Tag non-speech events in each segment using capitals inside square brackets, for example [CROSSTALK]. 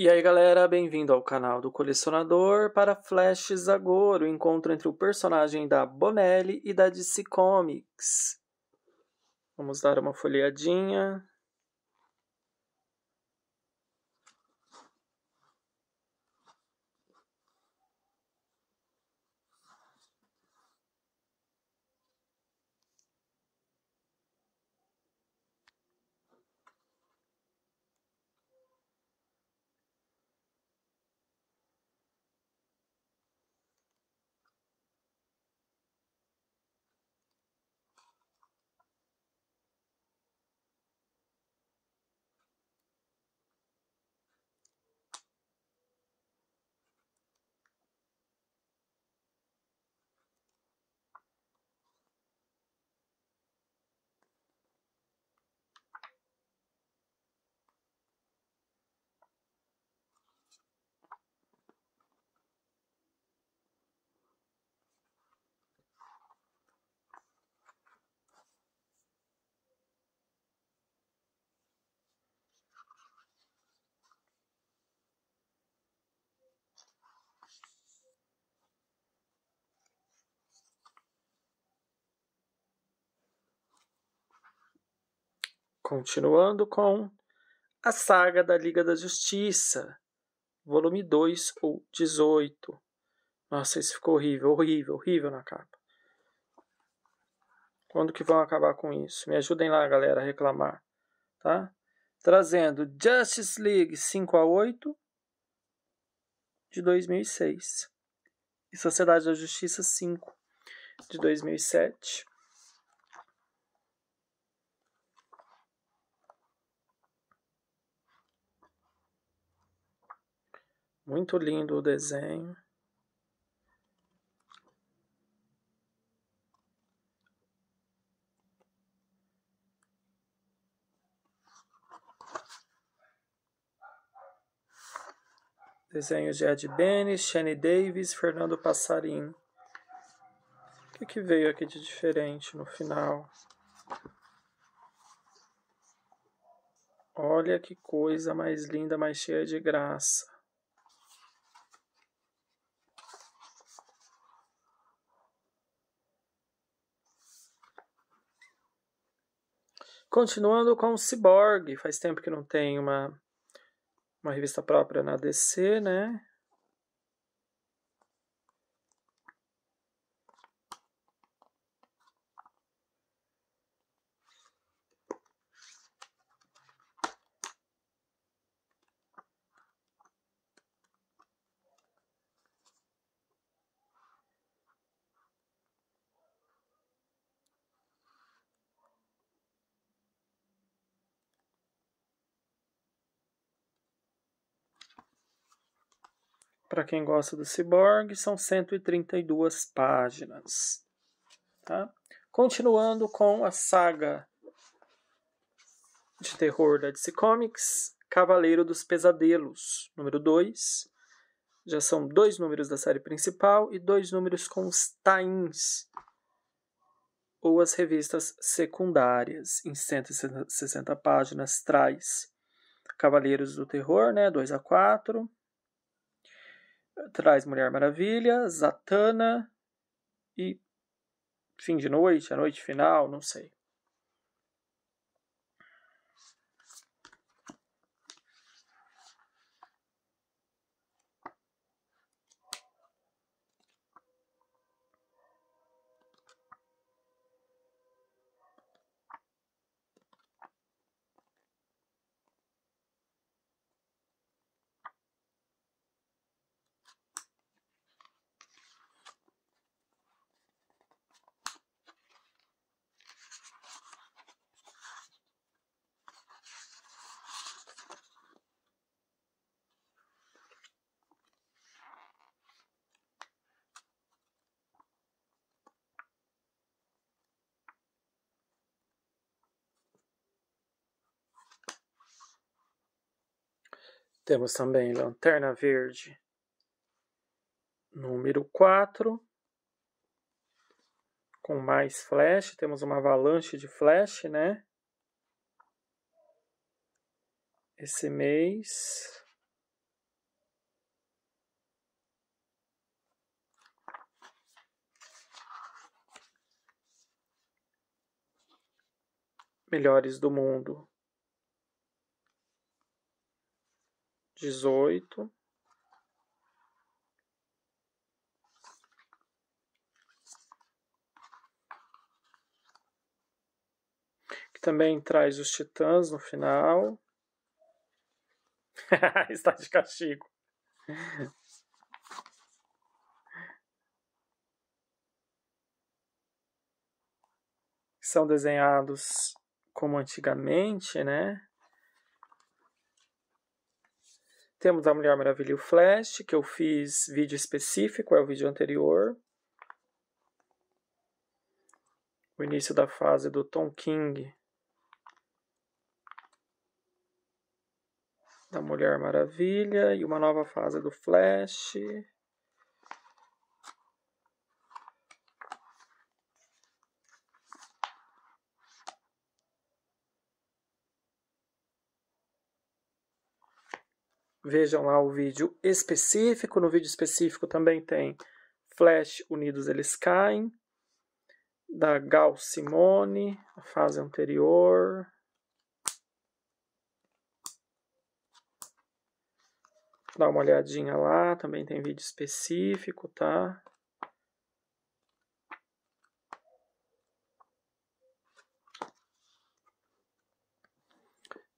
E aí galera, bem-vindo ao canal do Colecionador para Flash Zagoro, o encontro entre o personagem da Bonelli e da DC Comics. Vamos dar uma folheadinha. Continuando com a saga da Liga da Justiça, volume 2 ou 18. Nossa, isso ficou horrível, horrível, horrível na capa. Quando que vão acabar com isso? Me ajudem lá, galera, a reclamar, tá? Trazendo Justice League 5 a 8 de 2006 e Sociedade da Justiça 5 de 2007. Muito lindo o desenho. Desenhos de Ed Benes, Shane Davis, Fernando Passarim. O que, que veio aqui de diferente no final? Olha que coisa mais linda, mais cheia de graça. Continuando com o Cyborg, faz tempo que não tem uma, uma revista própria na DC, né? para quem gosta do Cyborg, são 132 páginas. Tá? Continuando com a saga de terror da DC Comics, Cavaleiro dos Pesadelos, número 2. Já são dois números da série principal e dois números com os tains, ou as revistas secundárias, em 160 páginas, traz Cavaleiros do Terror, né, 2 a 4, traz Mulher Maravilha, Zatanna e Fim de Noite, A Noite Final, não sei. Temos também lanterna verde número 4. Com mais flash, temos uma avalanche de flash, né? Esse mês. Melhores do mundo dezoito, que também traz os titãs no final. [LAUGHS] Está de castigo. São desenhados como antigamente, né? Temos a Mulher Maravilha e o Flash, que eu fiz vídeo específico, é o vídeo anterior. O início da fase do Tom King. Da Mulher Maravilha e uma nova fase do Flash. Vejam lá o vídeo específico. No vídeo específico também tem Flash Unidos Eles Caem, da Gal Simone, a fase anterior. Dá uma olhadinha lá, também tem vídeo específico, tá?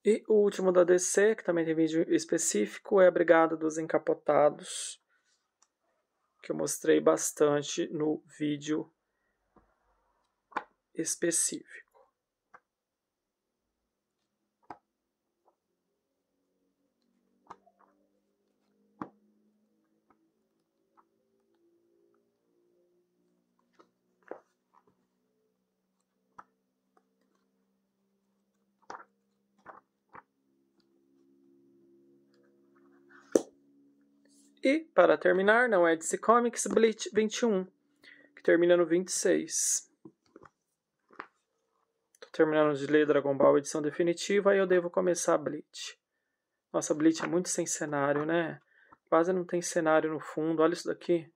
E o último da DC, que também tem vídeo específico, é a Brigada dos Encapotados, que eu mostrei bastante no vídeo específico. E, para terminar, não é DC Comics, Bleach 21, que termina no 26. Tô terminando de ler Dragon Ball edição definitiva e eu devo começar Bleach. Nossa, Bleach é muito sem cenário, né? Quase não tem cenário no fundo. Olha isso daqui.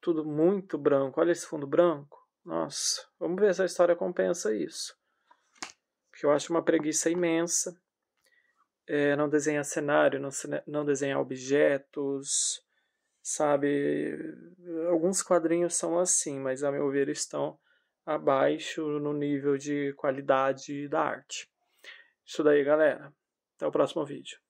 Tudo muito branco. Olha esse fundo branco. Nossa, vamos ver se a história compensa isso. Porque eu acho uma preguiça imensa é, não desenha cenário, não, não desenha objetos, sabe? Alguns quadrinhos são assim, mas a meu ver estão abaixo no nível de qualidade da arte. Isso daí, galera. Até o próximo vídeo.